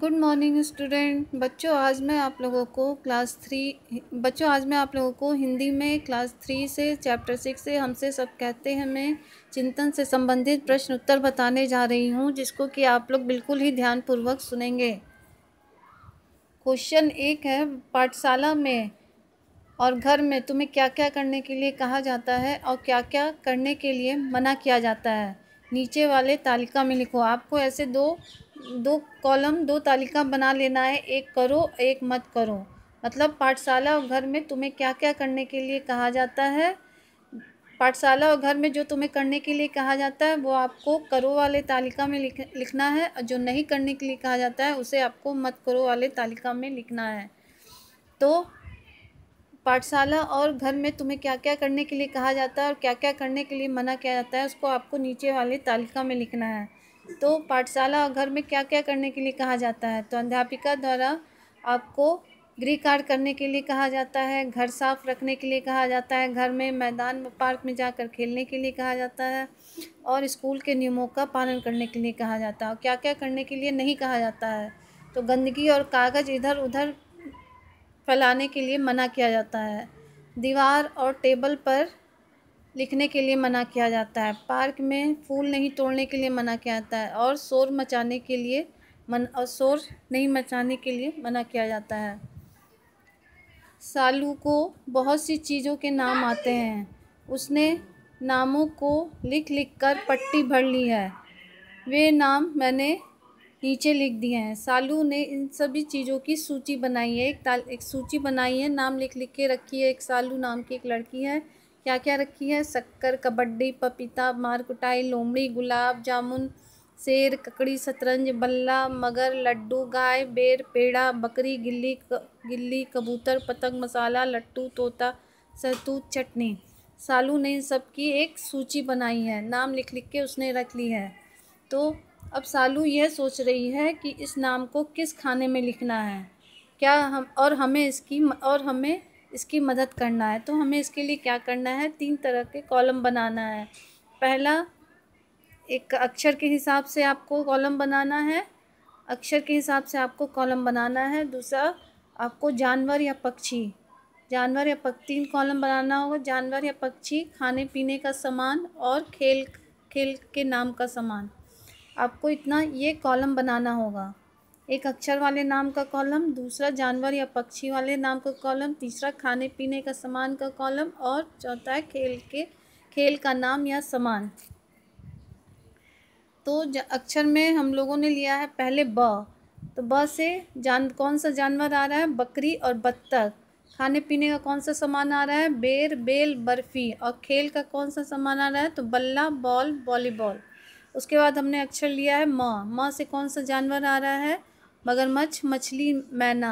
good morning student बच्चों आज मैं आप लोगों को क्लास थ्री बच्चों आज मैं आप लोगों को हिंदी में क्लास थ्री से चैप्टर सिक्स से हमसे सब कहते हैं मैं चिंतन से संबंधित प्रश्न उत्तर बताने जा रही हूँ जिसको कि आप लोग बिल्कुल ही ध्यानपूर्वक सुनेंगे क्वेश्चन एक है पाठशाला में और घर में तुम्हें क्या क्या करने के लिए कहा जाता है और क्या क्या करने के लिए मना किया जाता है नीचे वाले तालिका में लिखो आपको ऐसे दो दो कॉलम दो तालिका बना लेना है एक करो एक मत करो मतलब पाठशाला और घर में तुम्हें क्या क्या करने के लिए कहा जाता है पाठशाला और घर में जो तुम्हें करने के लिए कहा जाता है वो आपको करो वाले तालिका में लिख लिखना है और जो नहीं करने के लिए कहा जाता है उसे आपको मत करो वाले तालिका में लिखना है तो पाठशाला और घर में तुम्हें क्या क्या करने के लिए कहा जाता है और क्या क्या करने के लिए मना किया जाता है उसको आपको नीचे वाले तालिका में लिखना है तो पाठशाला और घर में क्या क्या करने के लिए कहा जाता है तो अध्यापिका द्वारा आपको गृह कार्य करने के लिए कहा जाता है घर साफ रखने के लिए कहा जाता है घर में मैदान में पार्क में जाकर खेलने के लिए कहा जाता है और स्कूल के नियमों का पालन करने के लिए कहा जाता है और क्या क्या करने के लिए नहीं कहा जाता है तो गंदगी और कागज़ इधर उधर फैलाने के लिए मना किया जाता है दीवार और टेबल पर लिखने के लिए मना किया जाता है पार्क में फूल नहीं तोड़ने के लिए मना किया जाता है और शोर मचाने के लिए मन और शोर नहीं मचाने के लिए मना किया जाता है सालू को बहुत सी चीज़ों के नाम आते हैं उसने नामों को लिख लिख कर पट्टी भर ली है वे नाम मैंने नीचे लिख दिए हैं सालू ने इन सभी चीज़ों की सूची बनाई है एक ताल एक सूची बनाई है नाम लिख लिख के रखी है एक सालू नाम की एक लड़की है क्या क्या रखी है शक्कर कबड्डी पपीता मारकुटाई लोमड़ी गुलाब जामुन शेर ककड़ी शतरंज बल्ला मगर लड्डू गाय बेर पेड़ा बकरी गिल्ली गिल्ली कबूतर पतंग मसाला लट्टू तोता सहतूत चटनी सालू ने इन सब की एक सूची बनाई है नाम लिख लिख के उसने रख ली है तो अब सालू यह सोच रही है कि इस नाम को किस खाने में लिखना है क्या हम और हमें इसकी और हमें इसकी मदद करना है तो हमें इसके लिए क्या करना है तीन तरह के कॉलम बनाना है पहला एक अक्षर के हिसाब से आपको कॉलम बनाना है अक्षर के हिसाब से आपको कॉलम बनाना है दूसरा आपको जानवर या पक्षी जानवर या पक्षी तीन कॉलम बनाना होगा जानवर या पक्षी खाने पीने का सामान और खेल खेल के नाम का सामान आपको इतना ये कॉलम बनाना होगा एक अक्षर वाले नाम का कॉलम दूसरा जानवर या पक्षी वाले नाम का कॉलम तीसरा खाने पीने का सामान का कॉलम और चौथा है खेल के खेल का नाम या सामान तो अक्षर में हम लोगों ने लिया है पहले ब तो ब से जान कौन सा जानवर आ रहा है बकरी और बत्तख खाने पीने का कौन सा सामान आ रहा है बेर बेल बर्फ़ी और खेल का कौन सा सामान आ रहा है तो बल्ला बॉल वॉलीबॉल उसके बाद हमने अक्षर लिया है म म से कौन सा जानवर आ रहा है मगरमच्छ मछली मैना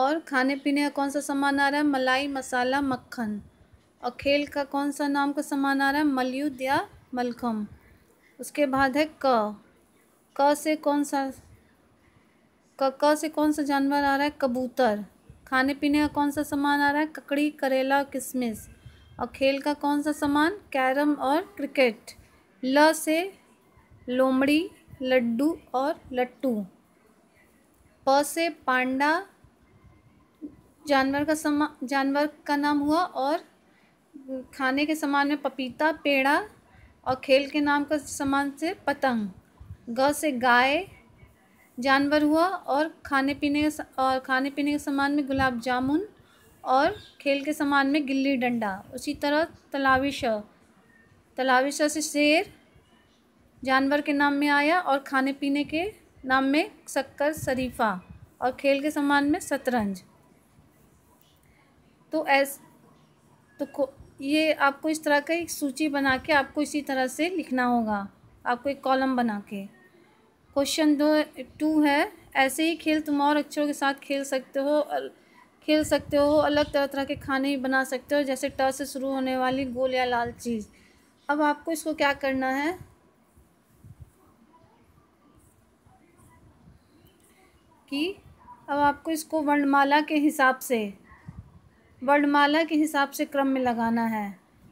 और खाने पीने का कौन सा सामान आ रहा है मलाई मसाला मक्खन और खेल का कौन सा नाम का सामान आ रहा है मलयुद्ध या मलखम उसके बाद है क क से कौन सा क क से कौन सा जानवर आ रहा है कबूतर खाने पीने का कौन सा सामान आ रहा है ककड़ी करेला किशमिश और खेल का कौन सा सामान कैरम और क्रिकेट ल से लोमड़ी लड्डू और लट्टू प से पांडा जानवर का समा जानवर का नाम हुआ और खाने के सामान में पपीता पेड़ा और खेल के नाम का सामान से पतंग ग से गाय जानवर हुआ और खाने पीने और खाने पीने के सामान में गुलाब जामुन और खेल के सामान में गिल्ली डंडा उसी तरह तलाविश तलाविश से शेर जानवर के नाम में आया और खाने पीने के नाम में शक्कर शरीफा और खेल के सामान में शतरंज तो ऐस तो ये आपको इस तरह का एक सूची बना के आपको इसी तरह से लिखना होगा आपको एक कॉलम बना के क्वेश्चन दो टू है ऐसे ही खेल तुम और अक्षरों के साथ खेल सकते हो खेल सकते हो अलग तरह तरह के खाने भी बना सकते हो जैसे ट से शुरू होने वाली गोल या लाल चीज़ अब आपको इसको क्या करना है की अब आपको इसको वर्णमाला के हिसाब से वर्णमाला के हिसाब से क्रम में लगाना है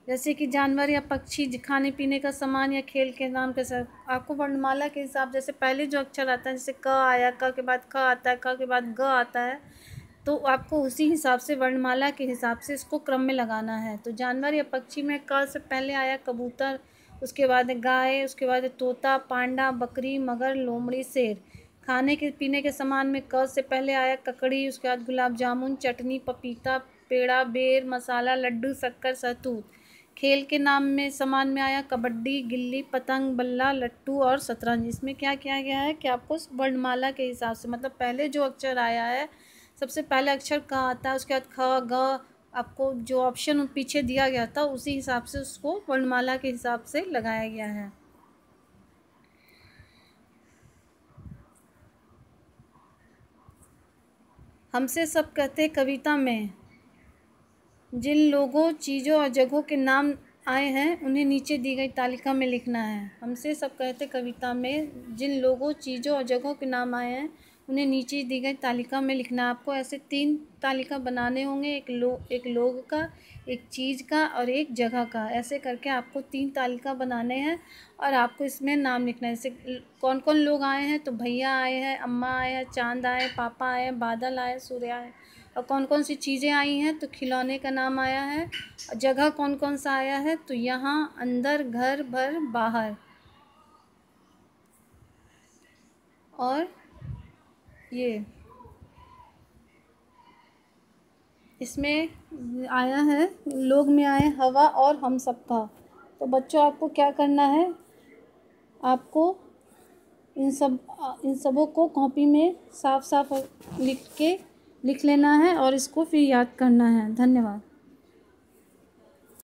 जैसे कि जानवर या पक्षी खाने पीने का सामान या खेल के नाम के साथ आपको वर्णमाला के हिसाब जैसे पहले जो अक्षर आता है जैसे क आया क के बाद ख आता है क के बाद ग आता है तो आपको उसी हिसाब से वर्णमाला के हिसाब से इसको क्रम में लगाना है तो जानवर या पक्षी में क से पहले आया कबूतर उसके बाद गाय उसके बाद तोता पांडा बकरी मगर लोमड़ी शेर खाने के पीने के सामान में क से पहले आया ककड़ी उसके बाद गुलाब जामुन चटनी पपीता पेड़ा बेर मसाला लड्डू शक्कर सहतूत खेल के नाम में सामान में आया कबड्डी गिल्ली पतंग बल्ला लट्टू और शतरंज इसमें क्या किया गया है कि आपको वर्णमाला के हिसाब से मतलब पहले जो अक्षर आया है सबसे पहले अक्षर कहाँ आता है उसके बाद ख ग आपको जो ऑप्शन पीछे दिया गया था उसी हिसाब से उसको वर्णमाला के हिसाब से लगाया गया है हमसे सब कहते कविता में जिन लोगों चीज़ों और जगहों के नाम आए हैं उन्हें नीचे दी गई तालिका में लिखना है हमसे सब कहते कविता में जिन लोगों चीज़ों और जगहों के नाम आए हैं उन्हें नीचे दी गई तालिका में लिखना आपको ऐसे तीन तालिका बनाने होंगे एक लो एक लोग का एक चीज़ का और एक जगह का ऐसे करके आपको तीन तालिका बनाने हैं और आपको इसमें नाम लिखना है जैसे कौन कौन लोग आए हैं तो भैया आए हैं अम्मा आए हैं चांद आए पापा आए बादल आए सूर्या आए और कौन कौन सी चीज़ें आई हैं तो खिलौने का नाम आया है और जगह कौन कौन सा आया है तो यहाँ अंदर घर भर बाहर और ये इसमें आया है लोग में आए हवा और हम सबका तो बच्चों आपको क्या करना है आपको इन सब इन सबों को कॉपी में साफ साफ लिख के लिख लेना है और इसको फिर याद करना है धन्यवाद